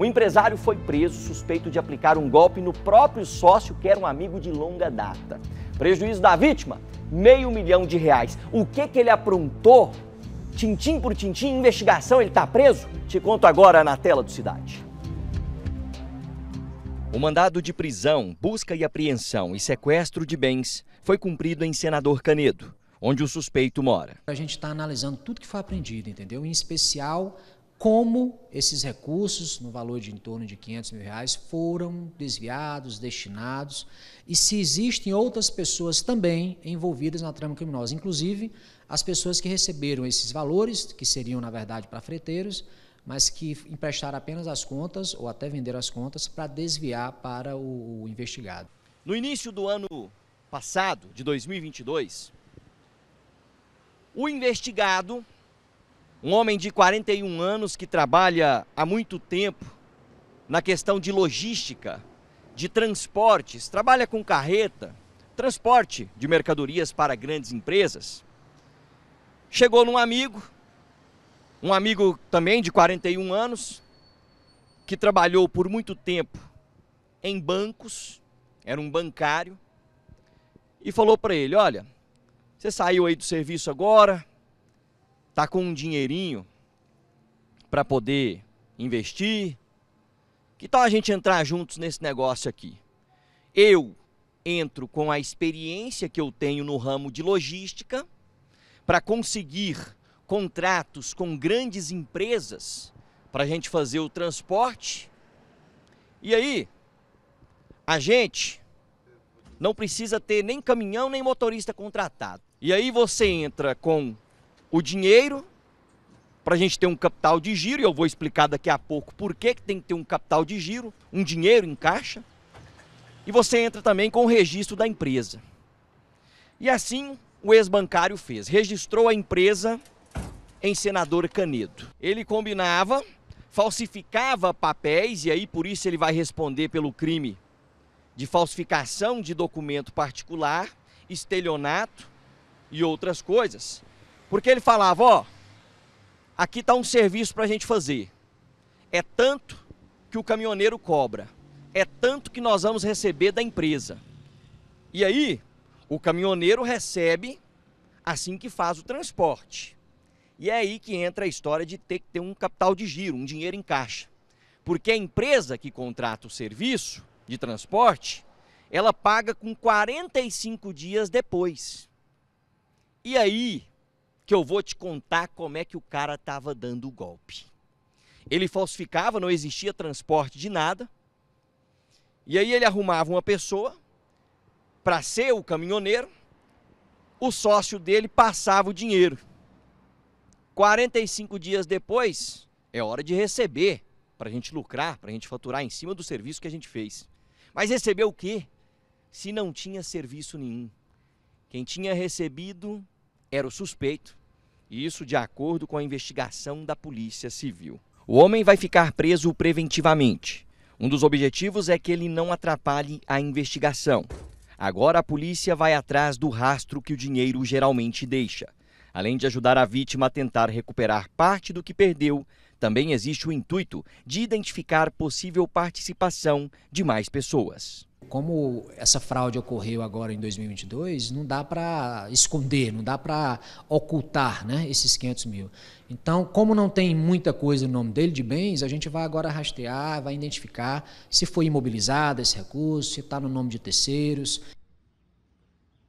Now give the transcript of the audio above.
O empresário foi preso suspeito de aplicar um golpe no próprio sócio, que era um amigo de longa data. Prejuízo da vítima? Meio milhão de reais. O que, que ele aprontou? Tintim por tintim, investigação, ele está preso? Te conto agora na tela do Cidade. O mandado de prisão, busca e apreensão e sequestro de bens foi cumprido em Senador Canedo, onde o suspeito mora. A gente está analisando tudo que foi apreendido, entendeu? Em especial como esses recursos, no valor de em torno de 500 mil reais, foram desviados, destinados, e se existem outras pessoas também envolvidas na trama criminosa, inclusive as pessoas que receberam esses valores, que seriam, na verdade, para freteiros, mas que emprestaram apenas as contas, ou até venderam as contas, para desviar para o, o investigado. No início do ano passado, de 2022, o investigado um homem de 41 anos que trabalha há muito tempo na questão de logística, de transportes, trabalha com carreta, transporte de mercadorias para grandes empresas. Chegou num amigo, um amigo também de 41 anos, que trabalhou por muito tempo em bancos, era um bancário, e falou para ele: Olha, você saiu aí do serviço agora, tá com um dinheirinho para poder investir? Que tal a gente entrar juntos nesse negócio aqui? Eu entro com a experiência que eu tenho no ramo de logística para conseguir contratos com grandes empresas para a gente fazer o transporte. E aí, a gente não precisa ter nem caminhão nem motorista contratado. E aí você entra com o dinheiro para a gente ter um capital de giro, e eu vou explicar daqui a pouco por que, tem que ter um capital de giro, um dinheiro em caixa, e você entra também com o registro da empresa. E assim o ex-bancário fez, registrou a empresa em Senador Canedo. Ele combinava, falsificava papéis, e aí por isso ele vai responder pelo crime de falsificação de documento particular, estelionato e outras coisas. Porque ele falava, ó, aqui está um serviço para a gente fazer. É tanto que o caminhoneiro cobra. É tanto que nós vamos receber da empresa. E aí, o caminhoneiro recebe assim que faz o transporte. E é aí que entra a história de ter que ter um capital de giro, um dinheiro em caixa. Porque a empresa que contrata o serviço de transporte, ela paga com 45 dias depois. E aí, que eu vou te contar como é que o cara estava dando o golpe. Ele falsificava, não existia transporte de nada. E aí ele arrumava uma pessoa para ser o caminhoneiro. O sócio dele passava o dinheiro. 45 dias depois, é hora de receber, para a gente lucrar, para a gente faturar em cima do serviço que a gente fez. Mas recebeu o quê? Se não tinha serviço nenhum. Quem tinha recebido era o suspeito isso de acordo com a investigação da Polícia Civil. O homem vai ficar preso preventivamente. Um dos objetivos é que ele não atrapalhe a investigação. Agora a polícia vai atrás do rastro que o dinheiro geralmente deixa. Além de ajudar a vítima a tentar recuperar parte do que perdeu, também existe o intuito de identificar possível participação de mais pessoas como essa fraude ocorreu agora em 2022, não dá para esconder, não dá para ocultar né, esses 500 mil. Então, como não tem muita coisa no nome dele de bens, a gente vai agora rastrear, vai identificar se foi imobilizado esse recurso, se está no nome de terceiros.